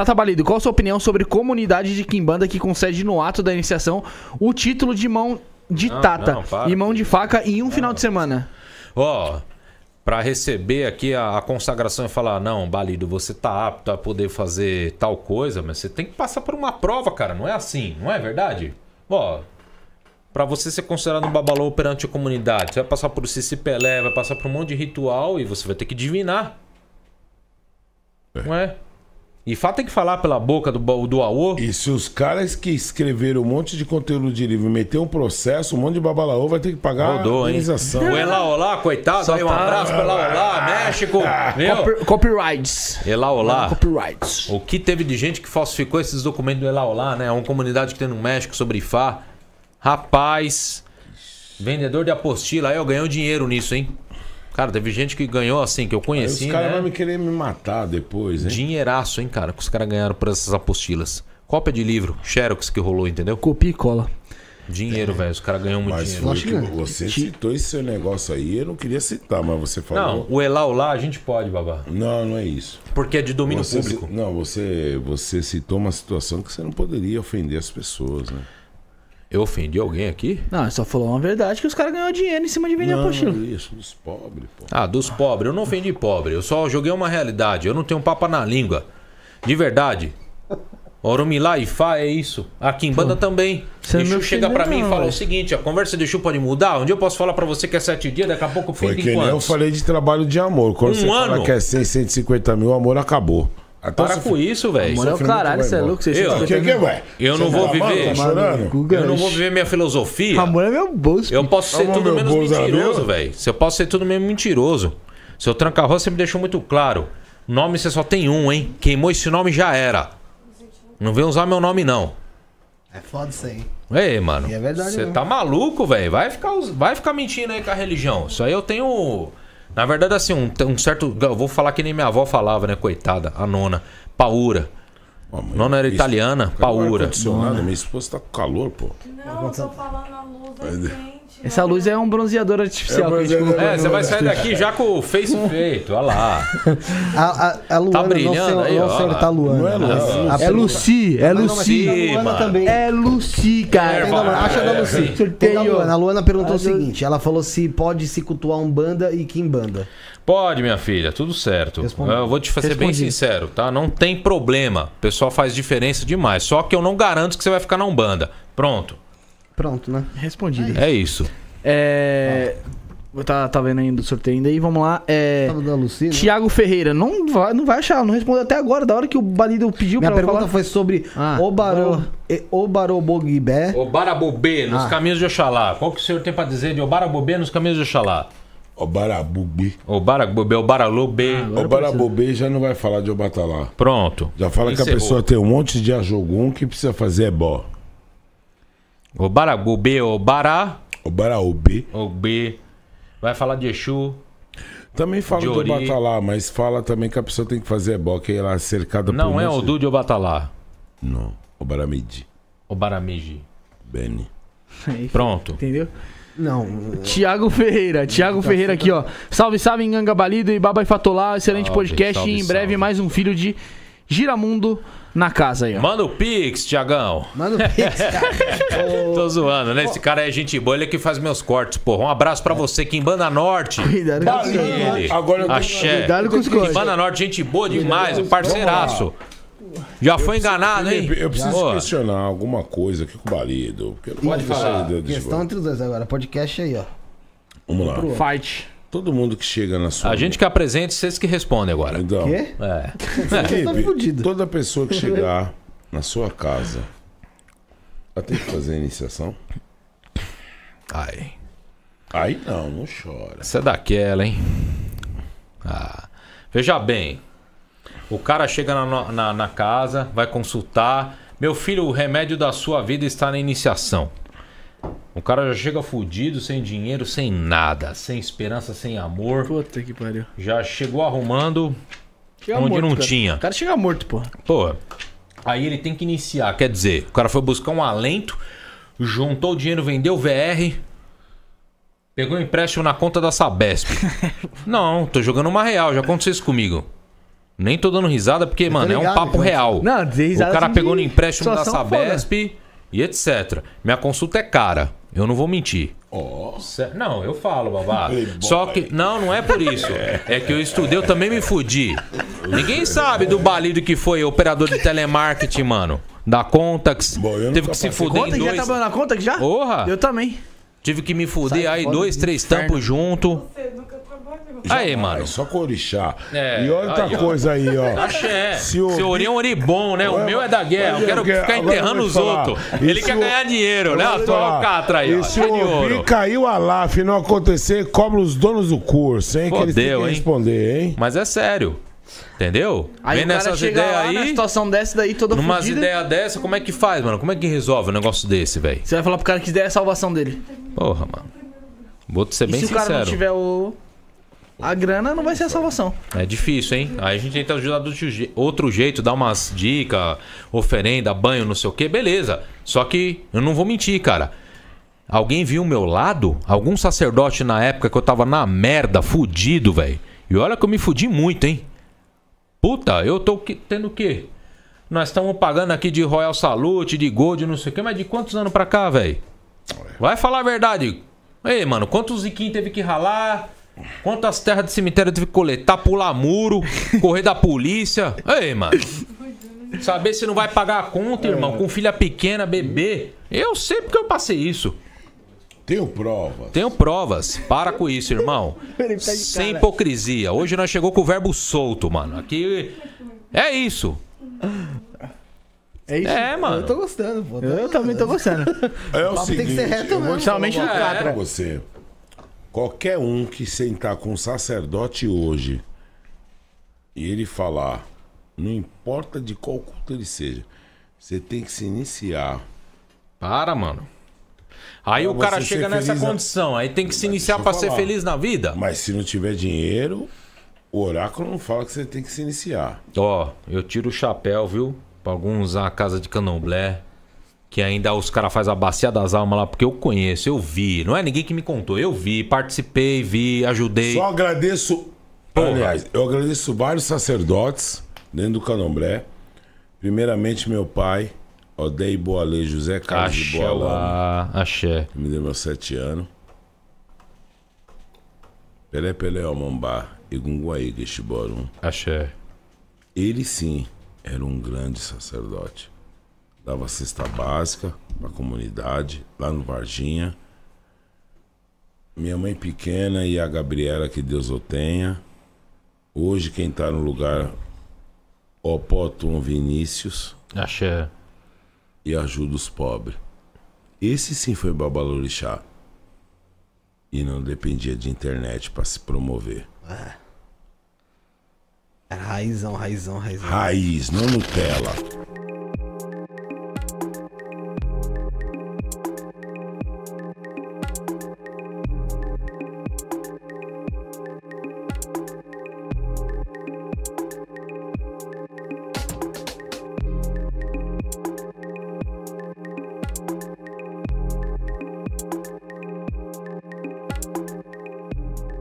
Tata Balido, qual a sua opinião sobre comunidade de Kimbanda que concede no ato da iniciação o título de mão de não, ah, Tata não, e mão de faca em um não. Ah. final de semana? Ó, oh, para receber aqui a, a, consagração e falar, não, Balido, você tá apto a poder fazer tal coisa, mas você tem que passar por uma prova, cara, não é assim, não é verdade? Ó, oh, para você ser considerado um babalô perante a comunidade, você vai passar por Cici Pelé, vai passar por um monte de ritual e você vai ter que adivinhar. É. Não é? E fato tem é que falar pela boca do, do Aô. E se os caras que escreveram um monte de conteúdo de livro meter um processo, um monte de babalaô vai ter que pagar Rodou, a indenização. O Elaolá, coitado, Só aí um tá- abraço pro Ela Elaolá, México. Copyrights. Ela copyrights. Elaolá. Copyrights. O que teve de gente que falsificou esses documentos do Elaolá, né? Uma comunidade que tem no México sobre IFA. Rapaz, vendedor de apostila, aí eu ganhei um dinheiro nisso, hein? Cara, teve gente que ganhou assim, que eu conheci. Aí os caras né? vão querer me matar depois, hein? Dinheiraço, hein, cara, que os caras ganharam por essas apostilas. Cópia de livro, Xerox que rolou, entendeu? Copia e cola. Dinheiro, é. velho. Os caras ganham muito mas dinheiro. Que você citou esse seu negócio aí, eu não queria citar, mas você falou. Não, o Elau lá a gente pode, babá. Não, não é isso. Porque é de domínio você, público. Não, você, você citou uma situação que você não poderia ofender as pessoas, né? Eu ofendi alguém aqui? Não, só falou uma verdade que os caras ganharam dinheiro em cima de vender não, a apostila. É isso, dos pobres, pô. Ah, dos pobres. Eu não ofendi pobre. Eu só joguei uma realidade. Eu não tenho papa na língua. De verdade. Orumila e Fá é isso. A Kimbanda Pô, também. Exu chega para mim não, e fala é o seguinte: a conversa de Exu pode mudar. Onde eu posso falar para você que é sete dias, daqui a pouco Foi que em eu falei de trabalho de amor. Quando um você ano. fala que é 150 mil, o amor acabou. Para com isso, velho. Mano, caralho, você é, é, é louco. Você eu, que, que, é, tá tá eu não vou viver. eu não vou viver minha filosofia. Amor ah, é meu bolso. Eu posso tá ser tudo menos mentiroso, velho. Se eu posso ser tudo menos mentiroso. Seu tranca você sempre deixou muito claro. Nome você só tem um, hein? Queimou esse nome já era. Não vem usar meu nome, não. É foda isso aí. Ei, mano. E é verdade. Você tá maluco, velho? Vai ficar, vai ficar mentindo aí com a religião. Isso aí eu tenho na verdade, assim, um, um certo. Eu vou falar que nem minha avó falava, né? Coitada, a nona. Paura. Oh, nona era italiana, paura. Minha esposa tá com calor, pô. Não, eu tô falando a luz aqui. Essa luz é um bronzeador artificial. É, é você vai sair daqui já com o face feito, olha lá. A, a, a Luana, tá brilhando não aí, não tá Luana. Não é, né? Luana. é Lucy, é Lucy. É Lucy, cara. Acha da Lucy. Tem a Luana. É é. A Luana perguntou o seguinte, ela falou se pode se cultuar um banda e que banda. Pode, minha filha, tudo certo. Respondi. Eu vou te fazer Respondi. bem sincero, tá? Não tem problema. O pessoal faz diferença demais. Só que eu não garanto que você vai ficar na Umbanda. Pronto. Pronto, né? Respondido. É isso. É. Tá, tá vendo ainda o sorteio ainda aí, vamos lá. É. Tiago né? Ferreira, não vai, não vai achar, não respondeu até agora, da hora que o Balido pediu Minha pra pergunta falar. foi sobre Ah, Obaro, e- Obarabobê nos ah. caminhos de Oxalá. Qual que o senhor tem pra dizer de Obarabobê nos caminhos de Oxalá? O Barabubê. o Obaralobê. O ah, Barabubê já não vai falar de Obatalá. Pronto. Já fala que a pessoa tem um monte de ajogum que precisa fazer é bó. O Obara, Bara, o B. o B. Vai falar de Exu. Também fala de do Obatalá, mas fala também que a pessoa tem que fazer boca e ela é cercada Não por... Não é o de Obatalá. Não, Baramidi. O Baramidi. Beni. Pronto. Entendeu? Não. Tiago Ferreira, Tiago Ferreira tá aqui, ó. Salve, salve, Enganga Balido e Baba e Fatolá. Excelente salve, podcast. Salve, e em breve salve. mais um filho de Giramundo na casa aí, ó. Manda o Pix, Tiagão. Manda o Pix, cara. Tô zoando, né? Esse cara é gente boa, ele é que faz meus cortes, porra. Um abraço pra é. você, em Banda Norte. Cuidado com tá os cortes. Agora eu Axé. Cuidado com os cortes. Banda Norte, gente boa demais, um parceiraço. Já foi enganado, hein? Eu preciso Boa. questionar alguma coisa aqui com o Balido. Pode falar. Questão entre os dois agora. Podcast aí, ó. Vamos lá. Fight. Todo mundo que chega na sua. A gente que apresenta, vocês que respondem agora. Então, Quê? É. Tá Felipe, toda pessoa que chegar na sua casa, ela tem que fazer a iniciação? Ai. Ai não, não chora. Você é daquela, hein? Ah. Veja bem. O cara chega na, na, na casa, vai consultar. Meu filho, o remédio da sua vida está na iniciação. O cara já chega fudido, sem dinheiro, sem nada, sem esperança, sem amor. Puta que pariu. Já chegou arrumando chega onde morto, não cara. tinha. O cara chega morto, pô. Pô. Aí ele tem que iniciar, quer dizer, o cara foi buscar um alento, juntou o dinheiro, vendeu o VR, pegou um empréstimo na conta da Sabesp. não, tô jogando uma real, já aconteceu isso comigo. Nem tô dando risada porque, mano, ligado, é um papo gente. real. Não, risada, o cara pegou no empréstimo da é Sabesp foda. e etc. Minha consulta é cara. Eu não vou mentir. Oh. Não, eu falo, babá. Só que. Não, não é por isso. É que eu estudei, eu também me fudi. Ninguém sabe do balido que foi operador de telemarketing, mano. Da Contax. Bom, teve que se fuder em dois. já tava na Contax já? Porra! Eu também. Tive que me fuder aí, dois, três tampos junto aí, mano. Só com orixá. É, e olha outra aí, coisa aí, ó. Axé. Se o Ori é um oribom, né? O meu é da guerra. Eu quero ficar enterrando os outros. Ele quer ganhar dinheiro, né? A tua alcatra aí. E se o Ori caiu a LAF e não acontecer, cobra os donos do curso, hein? Fodeu, que eles têm que responder, hein? Mas é sério. Entendeu? Aí Vem nessas ideias aí. Numa situação dessa daí, toda Numas ideias dessa, como é que faz, mano? Como é que resolve um negócio desse, velho? Você vai falar pro cara que ideia é a salvação dele. Porra, mano. Vou te ser bem sincero. Se o cara não tiver o a grana não vai ser a salvação. É difícil, hein? Aí a gente tenta ajudar do outro jeito, dar umas dicas, oferenda, banho, não sei o quê, beleza. Só que eu não vou mentir, cara. Alguém viu o meu lado? Algum sacerdote na época que eu tava na merda, fudido, velho. E olha que eu me fudi muito, hein? Puta, eu tô tendo o quê? Nós estamos pagando aqui de Royal Salute, de Gold, não sei o quê, mas de quantos anos pra cá, velho? Vai falar a verdade. Ei, mano, quantos ziquinhos teve que ralar? Quantas terras de cemitério eu tive que coletar, pular muro, correr da polícia. Ei, mano. Saber se não vai pagar a conta, é. irmão, com filha pequena, bebê. Eu sei porque eu passei isso. Tenho provas. Tenho provas. Para com isso, irmão. Tá Sem hipocrisia. Hoje nós chegou com o verbo solto, mano. Aqui é isso. É, isso. é, mano. Eu tô gostando, pô. Eu também tô gostando. É o, seguinte, tem que ser reto, mano. vou, eu vou, eu Qualquer um que sentar com um sacerdote hoje e ele falar, não importa de qual culto ele seja, você tem que se iniciar. Para, mano. Aí pra o cara chega nessa na... condição, aí tem que se iniciar para ser feliz na vida. Mas se não tiver dinheiro, o oráculo não fala que você tem que se iniciar. Ó, eu tiro o chapéu, viu? Pra alguns a casa de candomblé, que ainda os caras fazem a bacia das almas lá, porque eu conheço, eu vi. Não é ninguém que me contou. Eu vi, participei, vi, ajudei. Só agradeço. Porra. Aliás, eu agradeço vários sacerdotes dentro do Canombré. Primeiramente, meu pai, Odei Boalê, José Carlos Axé, de Boalá. Axé. Me deu meus sete anos. Pelé Pelé Almambá, Egunguaí, Guixiborum. Axé. Ele sim era um grande sacerdote dava cesta básica para a comunidade, lá no Varginha. Minha mãe pequena e a Gabriela, que Deus o tenha. Hoje quem está no lugar Opóton Vinícius. Axé. E ajuda os pobres. Esse sim foi Babalorixá. E não dependia de internet para se promover. É. Era raizão, raizão, raizão. Raiz, não Nutella.